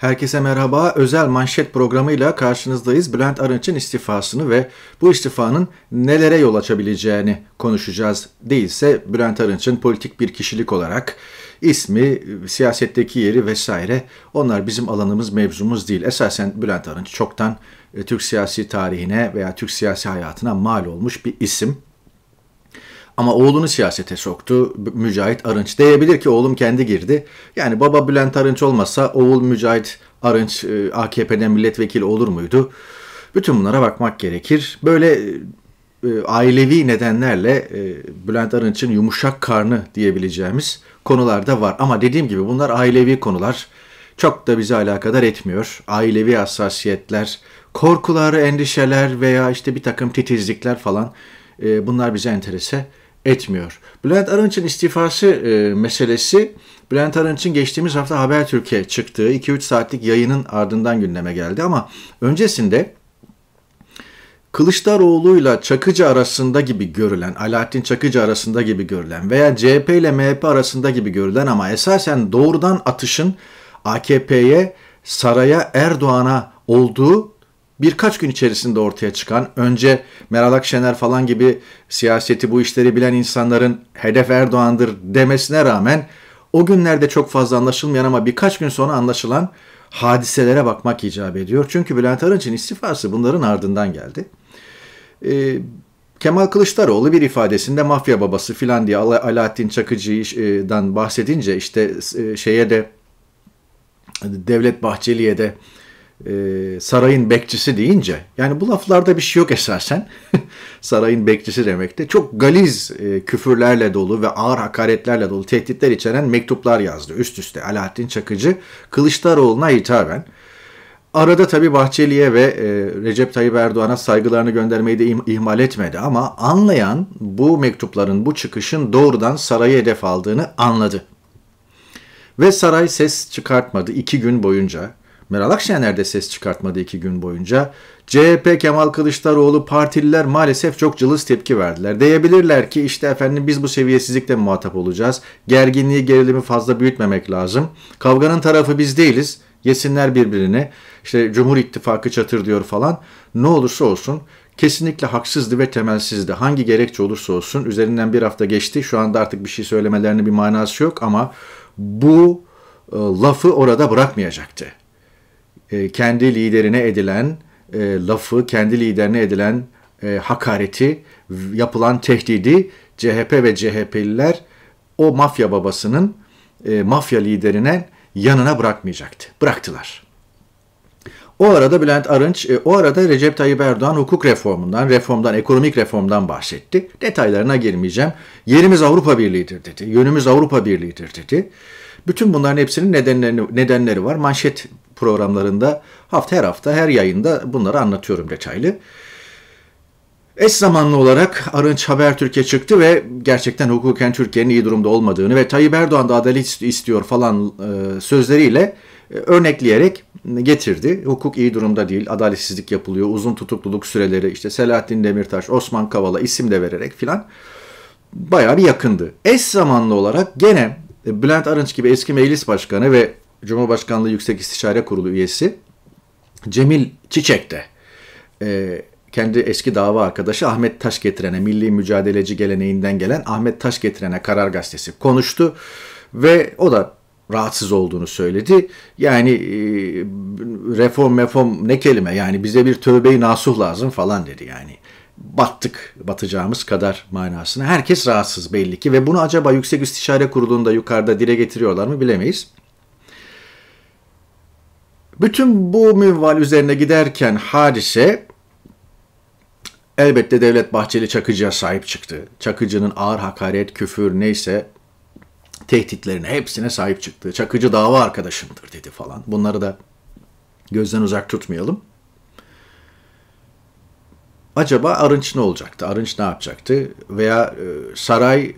Herkese merhaba. Özel manşet programıyla karşınızdayız. Bülent Arınç'ın istifasını ve bu istifanın nelere yol açabileceğini konuşacağız. Değilse Bülent Arınç'ın politik bir kişilik olarak ismi, siyasetteki yeri vesaire onlar bizim alanımız, mevzumuz değil. Esasen Bülent Arınç çoktan e, Türk siyasi tarihine veya Türk siyasi hayatına mal olmuş bir isim. Ama oğlunu siyasete soktu Mücahit Arınç. Diyebilir ki oğlum kendi girdi. Yani baba Bülent Arınç olmasa oğul Mücahit Arınç e, AKP'den milletvekili olur muydu? Bütün bunlara bakmak gerekir. Böyle e, e, ailevi nedenlerle Bülent Arınç'ın yumuşak karnı diyebileceğimiz konularda var. Ama dediğim gibi bunlar ailevi konular. Çok da bizi alakadar etmiyor. Ailevi hassasiyetler, korkular, endişeler veya işte bir takım titizlikler falan bunlar bize enterese etmiyor. Bülent Arınç'ın istifası e, meselesi Bülent Arınç'ın geçtiğimiz hafta Haber Türkiye çıktığı 2-3 saatlik yayının ardından gündeme geldi ama öncesinde Kılıçdaroğlu'yla Çakıcı arasında gibi görülen, Alaaddin Çakıcı arasında gibi görülen veya CHP ile MHP arasında gibi görülen ama esasen doğrudan atışın AKP'ye, saraya, Erdoğan'a olduğu birkaç gün içerisinde ortaya çıkan önce Meral Akşener falan gibi siyaseti bu işleri bilen insanların hedef Erdoğan'dır demesine rağmen o günlerde çok fazla anlaşılmayan ama birkaç gün sonra anlaşılan hadiselere bakmak icap ediyor. Çünkü Bülent Arınç'ın istifası bunların ardından geldi. Ee, Kemal Kılıçdaroğlu bir ifadesinde mafya babası filan diye Alaaddin Çakıcı'dan bahsedince işte e, şeye de Devlet Bahçeli'ye de e, sarayın bekçisi deyince yani bu laflarda bir şey yok esasen sarayın bekçisi demekte çok galiz e, küfürlerle dolu ve ağır hakaretlerle dolu tehditler içeren mektuplar yazdı üst üste Alaaddin Çakıcı Kılıçdaroğlu'na hitaben. Arada tabi Bahçeli'ye ve e, Recep Tayyip Erdoğan'a saygılarını göndermeyi de ihmal etmedi ama anlayan bu mektupların bu çıkışın doğrudan sarayı hedef aldığını anladı. Ve saray ses çıkartmadı iki gün boyunca. Meral Akşener de ses çıkartmadı iki gün boyunca. CHP Kemal Kılıçdaroğlu partililer maalesef çok cılız tepki verdiler. Deyebilirler ki işte efendim biz bu seviyesizlikle muhatap olacağız. Gerginliği gerilimi fazla büyütmemek lazım. Kavganın tarafı biz değiliz. Yesinler birbirini. İşte Cumhur İttifakı çatır diyor falan. Ne olursa olsun kesinlikle haksızdı ve temelsizdi. Hangi gerekçe olursa olsun üzerinden bir hafta geçti. Şu anda artık bir şey söylemelerinin bir manası yok ama bu e, lafı orada bırakmayacaktı. E, kendi liderine edilen e, lafı, kendi liderine edilen e, hakareti, yapılan tehdidi CHP ve CHP'liler o mafya babasının e, mafya liderine yanına bırakmayacaktı. Bıraktılar. O arada Bülent Arınç, e, o arada Recep Tayyip Erdoğan hukuk reformundan, reformdan, ekonomik reformdan bahsetti. Detaylarına girmeyeceğim. Yerimiz Avrupa Birliği'dir dedi. Yönümüz Avrupa Birliği'dir dedi. Bütün bunların hepsinin nedenlerini, nedenleri var. Manşet programlarında hafta her hafta her yayında bunları anlatıyorum detaylı. Eş zamanlı olarak Arınç Haber Türkiye çıktı ve gerçekten hukuken Türkiye'nin iyi durumda olmadığını ve Tayyip Erdoğan da adalet istiyor falan e, sözleriyle e, örnekleyerek getirdi. Hukuk iyi durumda değil, adaletsizlik yapılıyor, uzun tutukluluk süreleri, işte Selahattin Demirtaş, Osman Kavala isim de vererek filan bayağı bir yakındı. Eş zamanlı olarak gene e, Bülent Arınç gibi eski meclis başkanı ve Cumhurbaşkanlığı Yüksek İstişare Kurulu üyesi Cemil Çiçek de e, kendi eski dava arkadaşı Ahmet Taş getirene milli mücadeleci geleneğinden gelen Ahmet Taş getirene Karar Gazetesi konuştu ve o da rahatsız olduğunu söyledi. Yani e, reform reform ne kelime yani bize bir tövbe-i nasuh lazım falan dedi yani battık, batacağımız kadar manasına. Herkes rahatsız belli ki ve bunu acaba Yüksek İstişare Kurulu'nda yukarıda dile getiriyorlar mı bilemeyiz. Bütün bu minval üzerine giderken hadise elbette Devlet Bahçeli Çakıcı'ya sahip çıktı. Çakıcı'nın ağır hakaret, küfür neyse tehditlerine hepsine sahip çıktı. Çakıcı dava arkadaşımdır dedi falan. Bunları da gözden uzak tutmayalım acaba Arınç ne olacaktı? Arınç ne yapacaktı? Veya e, saray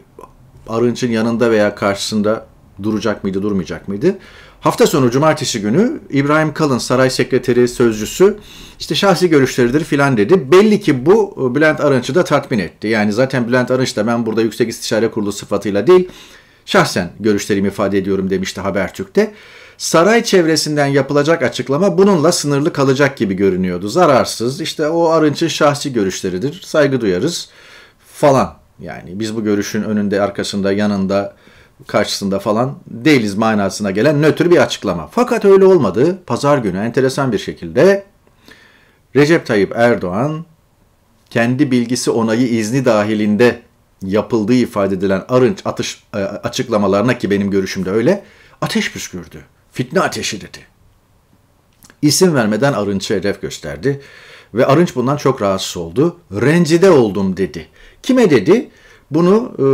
Arınç'ın yanında veya karşısında duracak mıydı, durmayacak mıydı? Hafta sonu cumartesi günü İbrahim Kalın saray sekreteri sözcüsü işte şahsi görüşleridir filan dedi. Belli ki bu e, Bülent Arınç'ı da tatmin etti. Yani zaten Bülent Arınç da ben burada Yüksek İstişare Kurulu sıfatıyla değil şahsen görüşlerimi ifade ediyorum demişti Habertürk'te. Saray çevresinden yapılacak açıklama bununla sınırlı kalacak gibi görünüyordu. Zararsız, işte o Arınç'ın şahsi görüşleridir, saygı duyarız falan. Yani biz bu görüşün önünde, arkasında, yanında, karşısında falan değiliz manasına gelen nötr bir açıklama. Fakat öyle olmadı. Pazar günü enteresan bir şekilde Recep Tayyip Erdoğan kendi bilgisi onayı izni dahilinde yapıldığı ifade edilen Arınç atış, e, açıklamalarına ki benim görüşümde öyle ateş püskürdü. Fitne ateşi dedi. İsim vermeden Arınç'ı hedef gösterdi ve Arınç bundan çok rahatsız oldu. Rencide oldum dedi. Kime dedi? Bunu e,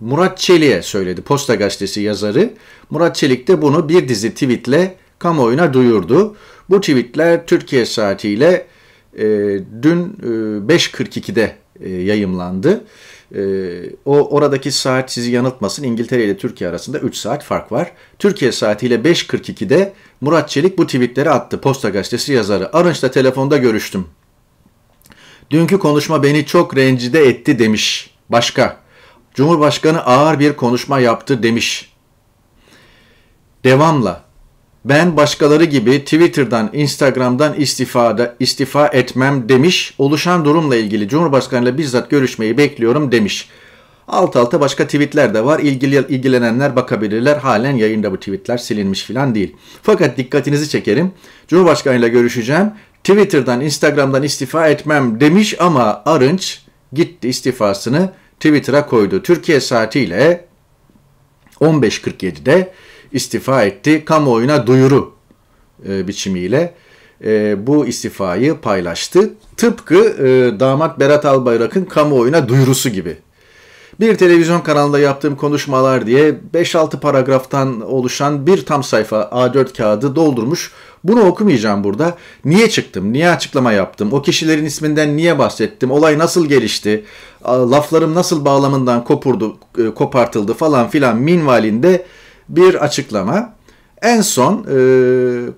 Murat Çelik'e söyledi. Posta gazetesi yazarı. Murat Çelik de bunu bir dizi tweetle kamuoyuna duyurdu. Bu tweetler Türkiye saatiyle e, dün e, 5.42'de e, yayımlandı. E, o oradaki saat sizi yanıltmasın. İngiltere ile Türkiye arasında 3 saat fark var. Türkiye saatiyle 5.42'de Murat Çelik bu tweetleri attı. Posta gazetesi yazarı. Arınç'la telefonda görüştüm. Dünkü konuşma beni çok rencide etti demiş. Başka. Cumhurbaşkanı ağır bir konuşma yaptı demiş. Devamla ben başkaları gibi Twitter'dan, Instagram'dan istifada, istifa etmem demiş. Oluşan durumla ilgili Cumhurbaşkanıyla bizzat görüşmeyi bekliyorum demiş. Alt alta başka tweetler de var. İlgili, ilgilenenler bakabilirler. Halen yayında bu tweetler silinmiş filan değil. Fakat dikkatinizi çekerim. Cumhurbaşkanıyla görüşeceğim. Twitter'dan, Instagram'dan istifa etmem demiş ama Arınç gitti istifasını Twitter'a koydu. Türkiye saatiyle 15.47'de istifa etti. Kamuoyuna duyuru e, biçimiyle e, bu istifayı paylaştı. Tıpkı e, damat Berat Albayrak'ın kamuoyuna duyurusu gibi. Bir televizyon kanalında yaptığım konuşmalar diye 5-6 paragraftan oluşan bir tam sayfa A4 kağıdı doldurmuş. Bunu okumayacağım burada. Niye çıktım? Niye açıklama yaptım? O kişilerin isminden niye bahsettim? Olay nasıl gelişti? Laflarım nasıl bağlamından kopurdu, e, kopartıldı falan filan minvalinde bir açıklama. En son e,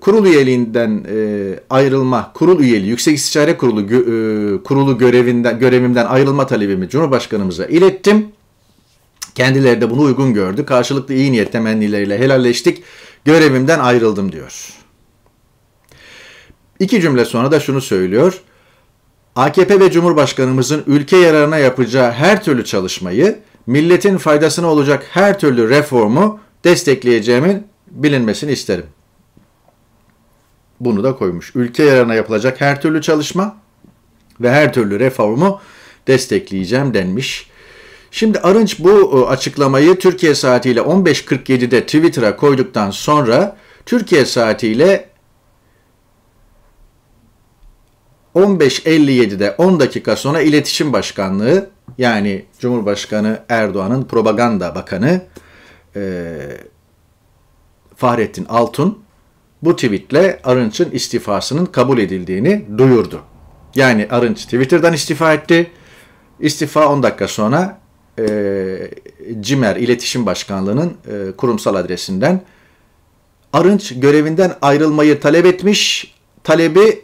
kurul üyeliğinden e, ayrılma, kurul üyeliği, Yüksek İstişare Kurulu gö, e, kurulu görevinden görevimden ayrılma talebimi Cumhurbaşkanımıza ilettim. Kendileri de bunu uygun gördü. Karşılıklı iyi niyet temennileriyle helalleştik. Görevimden ayrıldım diyor. İki cümle sonra da şunu söylüyor. AKP ve Cumhurbaşkanımızın ülke yararına yapacağı her türlü çalışmayı, milletin faydasına olacak her türlü reformu destekleyeceğimin bilinmesini isterim. Bunu da koymuş. Ülke yararına yapılacak her türlü çalışma ve her türlü reformu destekleyeceğim denmiş. Şimdi Arınç bu e, açıklamayı Türkiye saatiyle 15.47'de Twitter'a koyduktan sonra Türkiye saatiyle 15.57'de 10 dakika sonra İletişim Başkanlığı yani Cumhurbaşkanı Erdoğan'ın propaganda bakanı e, Fahrettin Altun bu tweetle Arınç'ın istifasının kabul edildiğini duyurdu. Yani Arınç Twitter'dan istifa etti. İstifa 10 dakika sonra e, CİMER İletişim Başkanlığı'nın e, kurumsal adresinden Arınç görevinden ayrılmayı talep etmiş. Talebi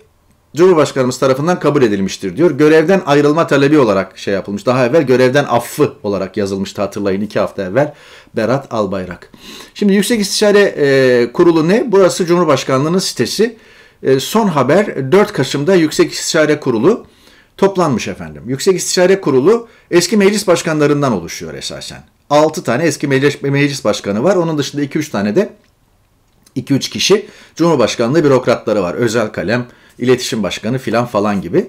Cumhurbaşkanımız tarafından kabul edilmiştir diyor. Görevden ayrılma talebi olarak şey yapılmış. Daha evvel görevden affı olarak yazılmıştı hatırlayın iki hafta evvel Berat Albayrak. Şimdi Yüksek İstişare e, Kurulu ne? Burası Cumhurbaşkanlığı'nın sitesi. E, son haber 4 Kasım'da Yüksek İstişare Kurulu toplanmış efendim. Yüksek İstişare Kurulu eski meclis başkanlarından oluşuyor esasen. 6 tane eski meclis, meclis başkanı var. Onun dışında 2-3 tane de 2-3 kişi Cumhurbaşkanlığı bürokratları var. Özel kalem, iletişim başkanı filan falan gibi.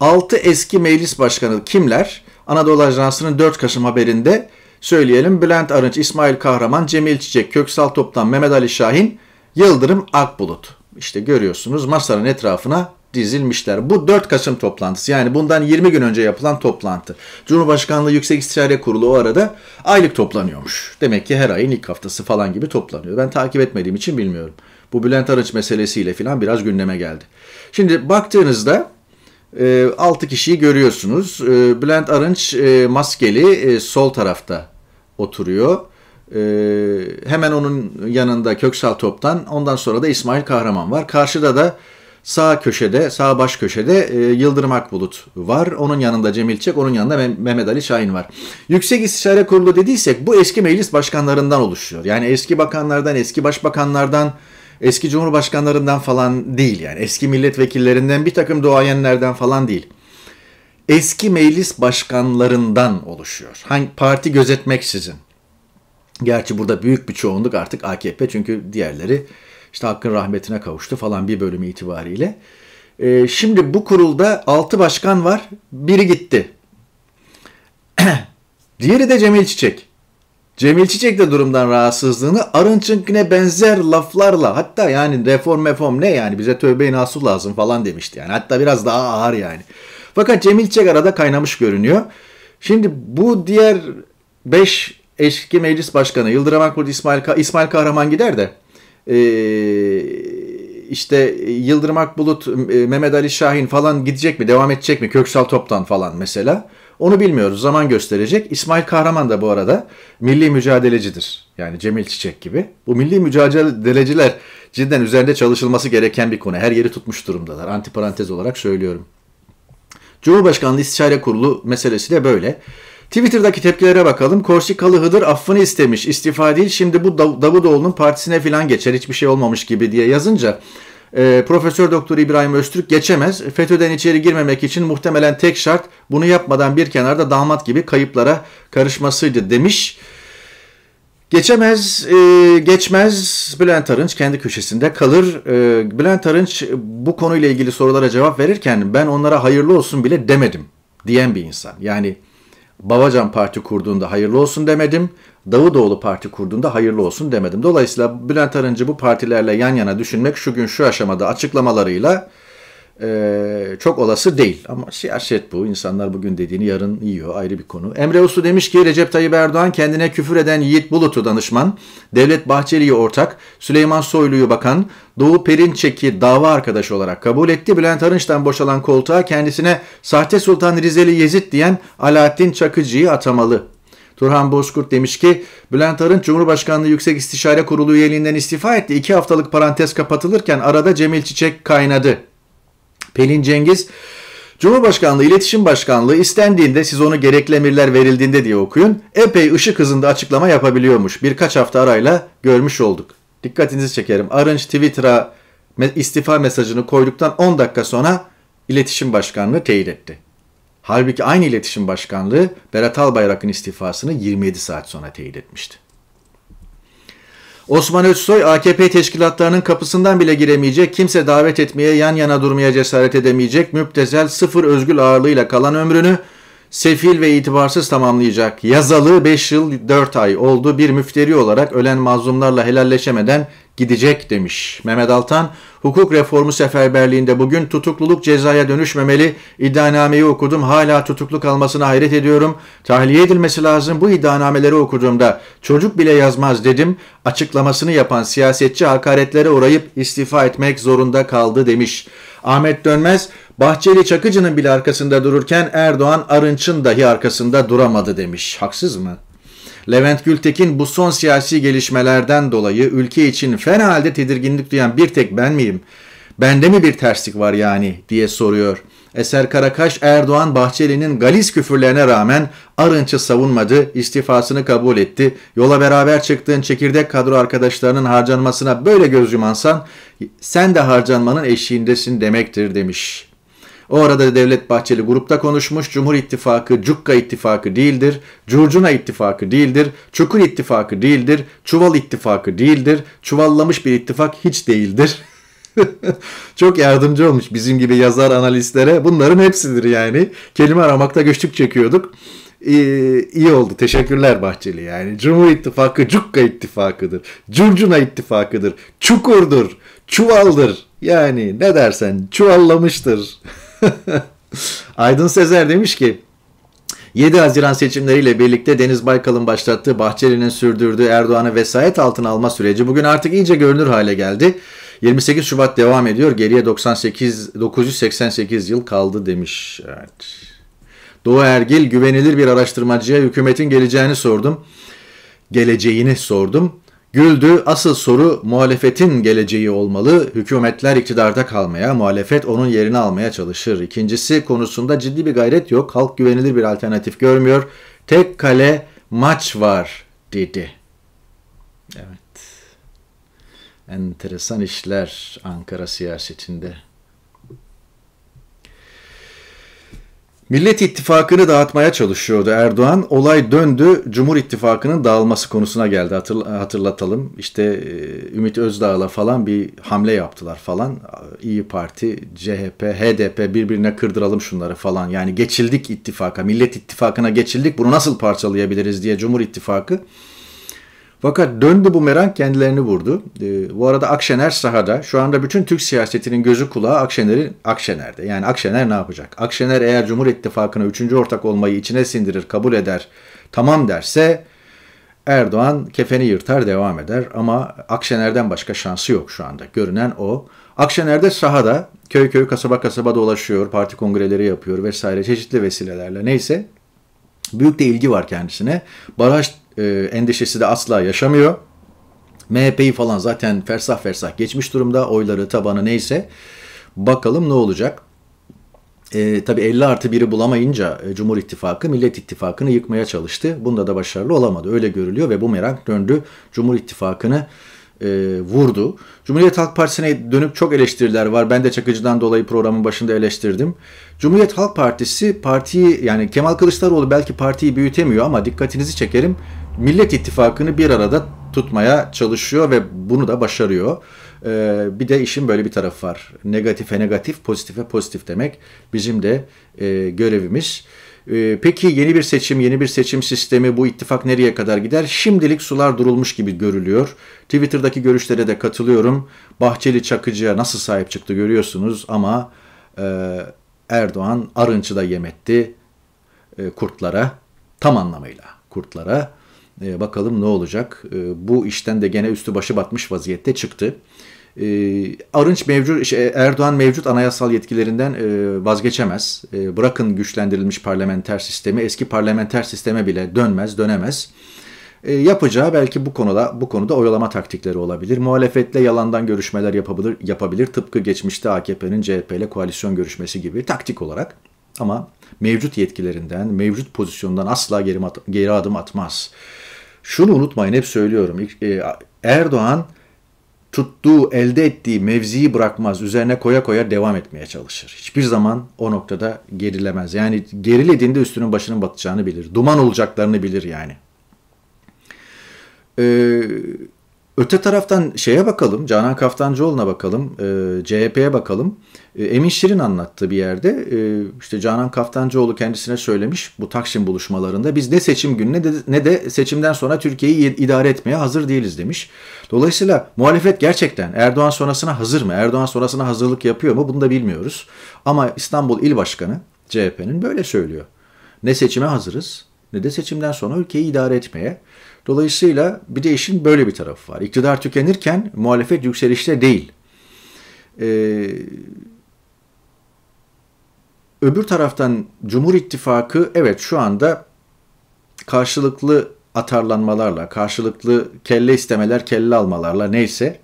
6 eski meclis başkanı kimler? Anadolu Ajansı'nın 4 Kasım haberinde söyleyelim. Bülent Arınç, İsmail Kahraman, Cemil Çiçek, Köksal Toptan, Mehmet Ali Şahin, Yıldırım Akbulut. İşte görüyorsunuz masanın etrafına dizilmişler. Bu 4 Kasım toplantısı yani bundan 20 gün önce yapılan toplantı. Cumhurbaşkanlığı Yüksek İstişare Kurulu o arada aylık toplanıyormuş. Demek ki her ayın ilk haftası falan gibi toplanıyor. Ben takip etmediğim için bilmiyorum. Bu Bülent Arınç meselesiyle filan biraz gündeme geldi. Şimdi baktığınızda 6 e, kişiyi görüyorsunuz. E, Bülent Arınç e, maskeli sol tarafta oturuyor. Hemen onun yanında Köksal Top'tan ondan sonra da İsmail Kahraman var. Karşıda da sağ köşede, sağ baş köşede Yıldırım Akbulut var. Onun yanında Cemil Çek, onun yanında Mehmet Ali Şahin var. Yüksek İstişare Kurulu dediysek bu eski meclis başkanlarından oluşuyor. Yani eski bakanlardan, eski başbakanlardan, eski cumhurbaşkanlarından falan değil yani eski milletvekillerinden bir takım duayenlerden falan değil. Eski meclis başkanlarından oluşuyor. Hangi parti gözetmeksizin. Gerçi burada büyük bir çoğunluk artık AKP çünkü diğerleri işte hakkın rahmetine kavuştu falan bir bölümü itibariyle. Ee, şimdi bu kurulda 6 başkan var, biri gitti. Diğeri de Cemil Çiçek. Cemil Çiçek de durumdan rahatsızlığını Arınç'ınkine benzer laflarla hatta yani reform reform ne yani bize tövbe-i nasuh lazım falan demişti yani. Hatta biraz daha ağır yani. Fakat Cemil Çiçek arada kaynamış görünüyor. Şimdi bu diğer 5 eski meclis başkanı Yıldırım Akbulut, İsmail, Ka- İsmail Kahraman gider de ee, işte Yıldırım Akbulut, Mehmet Ali Şahin falan gidecek mi, devam edecek mi? Köksal Toptan falan mesela. Onu bilmiyoruz. Zaman gösterecek. İsmail Kahraman da bu arada milli mücadelecidir. Yani Cemil Çiçek gibi. Bu milli mücadeleciler cidden üzerinde çalışılması gereken bir konu. Her yeri tutmuş durumdalar. Antiparantez olarak söylüyorum. Cumhurbaşkanlığı İstişare Kurulu meselesi de böyle. Twitter'daki tepkilere bakalım. Korsikalı Hıdır affını istemiş. İstifa değil şimdi bu Davutoğlu'nun partisine filan geçer. Hiçbir şey olmamış gibi diye yazınca e, Profesör Doktor İbrahim Öztürk geçemez. FETÖ'den içeri girmemek için muhtemelen tek şart bunu yapmadan bir kenarda damat gibi kayıplara karışmasıydı demiş. Geçemez, e, geçmez Bülent Arınç kendi köşesinde kalır. E, Bülent Arınç bu konuyla ilgili sorulara cevap verirken ben onlara hayırlı olsun bile demedim diyen bir insan. Yani Babacan Parti kurduğunda hayırlı olsun demedim. Davutoğlu parti kurduğunda hayırlı olsun demedim. Dolayısıyla Bülent Arıncı bu partilerle yan yana düşünmek şu gün şu aşamada açıklamalarıyla e, çok olası değil. Ama siyaset bu. İnsanlar bugün dediğini yarın yiyor. Ayrı bir konu. Emre Uslu demiş ki Recep Tayyip Erdoğan kendine küfür eden Yiğit Bulut'u danışman, Devlet Bahçeli'yi ortak, Süleyman Soylu'yu bakan, Doğu Perinçek'i dava arkadaşı olarak kabul etti. Bülent Arınç'tan boşalan koltuğa kendisine sahte Sultan Rizeli Yezid diyen Alaaddin Çakıcı'yı atamalı Turhan Bozkurt demiş ki Bülent Arın Cumhurbaşkanlığı Yüksek İstişare Kurulu üyeliğinden istifa etti. İki haftalık parantez kapatılırken arada Cemil Çiçek kaynadı. Pelin Cengiz Cumhurbaşkanlığı İletişim Başkanlığı istendiğinde siz onu gerekli emirler verildiğinde diye okuyun. Epey ışık hızında açıklama yapabiliyormuş. Birkaç hafta arayla görmüş olduk. Dikkatinizi çekerim. Arınç Twitter'a istifa mesajını koyduktan 10 dakika sonra İletişim Başkanlığı teyit etti. Halbuki aynı iletişim başkanlığı Berat Albayrak'ın istifasını 27 saat sonra teyit etmişti. Osman Özsoy AKP teşkilatlarının kapısından bile giremeyecek, kimse davet etmeye yan yana durmaya cesaret edemeyecek, müptezel sıfır özgül ağırlığıyla kalan ömrünü sefil ve itibarsız tamamlayacak. Yazalı 5 yıl 4 ay oldu bir müfteri olarak ölen mazlumlarla helalleşemeden gidecek demiş. Mehmet Altan, hukuk reformu seferberliğinde bugün tutukluluk cezaya dönüşmemeli. İddianameyi okudum, hala tutuklu kalmasına hayret ediyorum. Tahliye edilmesi lazım. Bu iddianameleri okuduğumda çocuk bile yazmaz dedim. Açıklamasını yapan siyasetçi hakaretlere uğrayıp istifa etmek zorunda kaldı demiş. Ahmet Dönmez, Bahçeli Çakıcı'nın bile arkasında dururken Erdoğan Arınç'ın dahi arkasında duramadı demiş. Haksız mı? Levent Gültekin bu son siyasi gelişmelerden dolayı ülke için fena halde tedirginlik duyan bir tek ben miyim? Bende mi bir terslik var yani diye soruyor. Eser Karakaş Erdoğan Bahçeli'nin galis küfürlerine rağmen Arınç'ı savunmadı, istifasını kabul etti. Yola beraber çıktığın çekirdek kadro arkadaşlarının harcanmasına böyle göz yumansan sen de harcanmanın eşiğindesin demektir demiş. O arada Devlet Bahçeli grupta konuşmuş. Cumhur İttifakı Cukka İttifakı değildir. Curcuna İttifakı değildir. Çukur İttifakı değildir. Çuval İttifakı değildir. Çuvallamış bir ittifak hiç değildir. Çok yardımcı olmuş bizim gibi yazar analistlere. Bunların hepsidir yani. Kelime aramakta güçlük çekiyorduk. İyi, iyi oldu. Teşekkürler Bahçeli yani. Cumhur İttifakı Cukka İttifakı'dır. Curcuna İttifakı'dır. Çukur'dur. Çuvaldır. Yani ne dersen çuvallamıştır. Aydın Sezer demiş ki 7 Haziran seçimleriyle birlikte Deniz Baykal'ın başlattığı Bahçeli'nin sürdürdüğü Erdoğan'ı vesayet altına alma süreci bugün artık iyice görünür hale geldi. 28 Şubat devam ediyor. Geriye 98 988 yıl kaldı demiş. Evet. Doğu Ergil güvenilir bir araştırmacıya hükümetin geleceğini sordum. Geleceğini sordum. Güldü, asıl soru muhalefetin geleceği olmalı. Hükümetler iktidarda kalmaya, muhalefet onun yerini almaya çalışır. İkincisi konusunda ciddi bir gayret yok. Halk güvenilir bir alternatif görmüyor. Tek kale maç var dedi. Evet. Enteresan işler Ankara siyasetinde. Millet İttifakı'nı dağıtmaya çalışıyordu Erdoğan. Olay döndü, Cumhur İttifakı'nın dağılması konusuna geldi hatırlatalım. İşte e, Ümit Özdağ'la falan bir hamle yaptılar falan. İyi Parti, CHP, HDP birbirine kırdıralım şunları falan. Yani geçildik ittifaka, Millet İttifakı'na geçildik. Bunu nasıl parçalayabiliriz diye Cumhur İttifakı fakat döndü bu meran kendilerini vurdu. E, bu arada Akşener sahada. Şu anda bütün Türk siyasetinin gözü kulağı Akşener'in Akşener'de. Yani Akşener ne yapacak? Akşener eğer Cumhur İttifakı'na üçüncü ortak olmayı içine sindirir, kabul eder, tamam derse Erdoğan kefeni yırtar devam eder ama Akşener'den başka şansı yok şu anda. Görünen o. Akşener'de sahada köy köy kasaba kasaba dolaşıyor, parti kongreleri yapıyor vesaire çeşitli vesilelerle neyse. Büyük de ilgi var kendisine. Baraj e, endişesi de asla yaşamıyor. MHP'yi falan zaten fersah fersah geçmiş durumda. Oyları tabanı neyse. Bakalım ne olacak. E, tabii 50 artı 1'i bulamayınca e, Cumhur İttifakı Millet İttifakı'nı yıkmaya çalıştı. Bunda da başarılı olamadı. Öyle görülüyor ve bu merak döndü. Cumhur İttifakı'nı e, vurdu. Cumhuriyet Halk Partisi'ne dönüp çok eleştiriler var. Ben de Çakıcı'dan dolayı programın başında eleştirdim. Cumhuriyet Halk Partisi partiyi yani Kemal Kılıçdaroğlu belki partiyi büyütemiyor ama dikkatinizi çekerim. Millet İttifakı'nı bir arada tutmaya çalışıyor ve bunu da başarıyor. Ee, bir de işin böyle bir tarafı var. Negatife negatif, pozitife pozitif demek bizim de e, görevimiz. Ee, peki yeni bir seçim, yeni bir seçim sistemi bu ittifak nereye kadar gider? Şimdilik sular durulmuş gibi görülüyor. Twitter'daki görüşlere de katılıyorum. Bahçeli Çakıcı'ya nasıl sahip çıktı görüyorsunuz ama e, Erdoğan Arınç'ı da yemetti e, kurtlara tam anlamıyla kurtlara. E, bakalım ne olacak. E, bu işten de gene üstü başı batmış vaziyette çıktı. E, Arınç mevcut, şey, Erdoğan mevcut anayasal yetkilerinden e, vazgeçemez. E, bırakın güçlendirilmiş parlamenter sistemi, eski parlamenter sisteme bile dönmez, dönemez. E, yapacağı belki bu konuda bu konuda oyalama taktikleri olabilir. Muhalefetle yalandan görüşmeler yapabilir, yapabilir. Tıpkı geçmişte AKP'nin CHP ile koalisyon görüşmesi gibi taktik olarak. Ama mevcut yetkilerinden, mevcut pozisyonundan asla geri, at- geri adım atmaz. Şunu unutmayın hep söylüyorum. E, Erdoğan tuttuğu, elde ettiği mevziyi bırakmaz. Üzerine koya koya devam etmeye çalışır. Hiçbir zaman o noktada gerilemez. Yani gerilediğinde üstünün başının batacağını bilir. Duman olacaklarını bilir yani. Ee, Öte taraftan şeye bakalım, Canan Kaftancıoğlu'na bakalım, e, CHP'ye bakalım. E, Emin Şirin anlattı bir yerde. E, işte Canan Kaftancıoğlu kendisine söylemiş bu Taksim buluşmalarında biz ne seçim günü ne de, ne de seçimden sonra Türkiye'yi idare etmeye hazır değiliz demiş. Dolayısıyla muhalefet gerçekten Erdoğan sonrasına hazır mı? Erdoğan sonrasına hazırlık yapıyor mu? Bunu da bilmiyoruz. Ama İstanbul İl Başkanı CHP'nin böyle söylüyor. Ne seçime hazırız ne de seçimden sonra ülkeyi idare etmeye. Dolayısıyla bir de işin böyle bir tarafı var. İktidar tükenirken muhalefet yükselişte değil. Ee, öbür taraftan Cumhur İttifakı evet şu anda karşılıklı atarlanmalarla, karşılıklı kelle istemeler, kelle almalarla neyse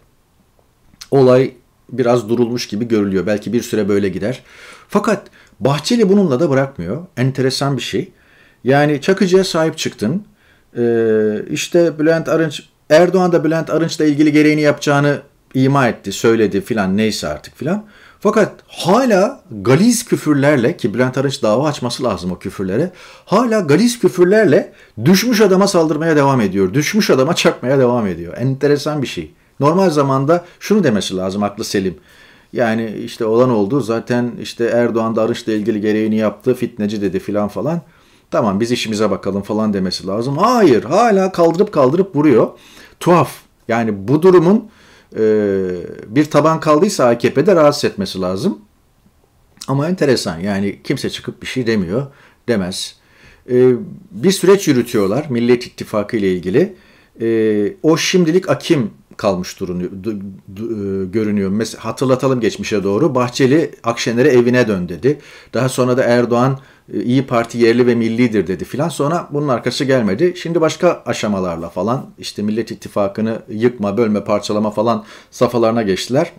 olay biraz durulmuş gibi görülüyor. Belki bir süre böyle gider. Fakat Bahçeli bununla da bırakmıyor. Enteresan bir şey. Yani Çakıcı'ya sahip çıktın. Ee, işte Bülent Arınç, Erdoğan da Bülent Arınç'la ilgili gereğini yapacağını ima etti, söyledi filan neyse artık filan. Fakat hala galiz küfürlerle ki Bülent Arınç dava açması lazım o küfürlere. Hala galiz küfürlerle düşmüş adama saldırmaya devam ediyor. Düşmüş adama çakmaya devam ediyor. Enteresan bir şey. Normal zamanda şunu demesi lazım aklı selim. Yani işte olan oldu zaten işte Erdoğan da Arınç'la ilgili gereğini yaptı fitneci dedi filan falan. Tamam biz işimize bakalım falan demesi lazım. Hayır hala kaldırıp kaldırıp vuruyor. Tuhaf. Yani bu durumun e, bir taban kaldıysa AKP'de rahatsız etmesi lazım. Ama enteresan yani kimse çıkıp bir şey demiyor demez. E, bir süreç yürütüyorlar Millet İttifakı ile ilgili. E, o şimdilik Akim kalmış durunuyor, du, du, e, görünüyor. Mesela hatırlatalım geçmişe doğru. Bahçeli Akşener'e evine dön dedi. Daha sonra da Erdoğan e, İyi Parti yerli ve millidir dedi filan. Sonra bunun arkası gelmedi. Şimdi başka aşamalarla falan işte Millet İttifakı'nı yıkma, bölme, parçalama falan safhalarına geçtiler.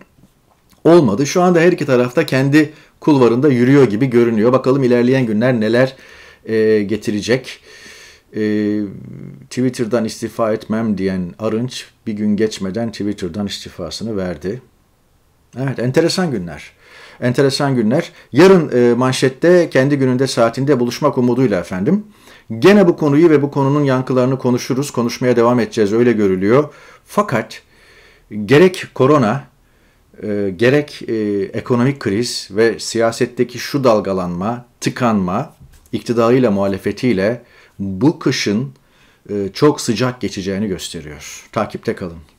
Olmadı. Şu anda her iki tarafta kendi kulvarında yürüyor gibi görünüyor. Bakalım ilerleyen günler neler e, getirecek e, Twitter'dan istifa etmem diyen Arınç bir gün geçmeden Twitter'dan istifasını verdi. Evet enteresan günler. Enteresan günler. Yarın e, manşette kendi gününde saatinde buluşmak umuduyla efendim. Gene bu konuyu ve bu konunun yankılarını konuşuruz, konuşmaya devam edeceğiz öyle görülüyor. Fakat gerek korona, e, gerek e, ekonomik kriz ve siyasetteki şu dalgalanma, tıkanma, iktidarıyla muhalefetiyle bu kışın e, çok sıcak geçeceğini gösteriyor. Takipte kalın.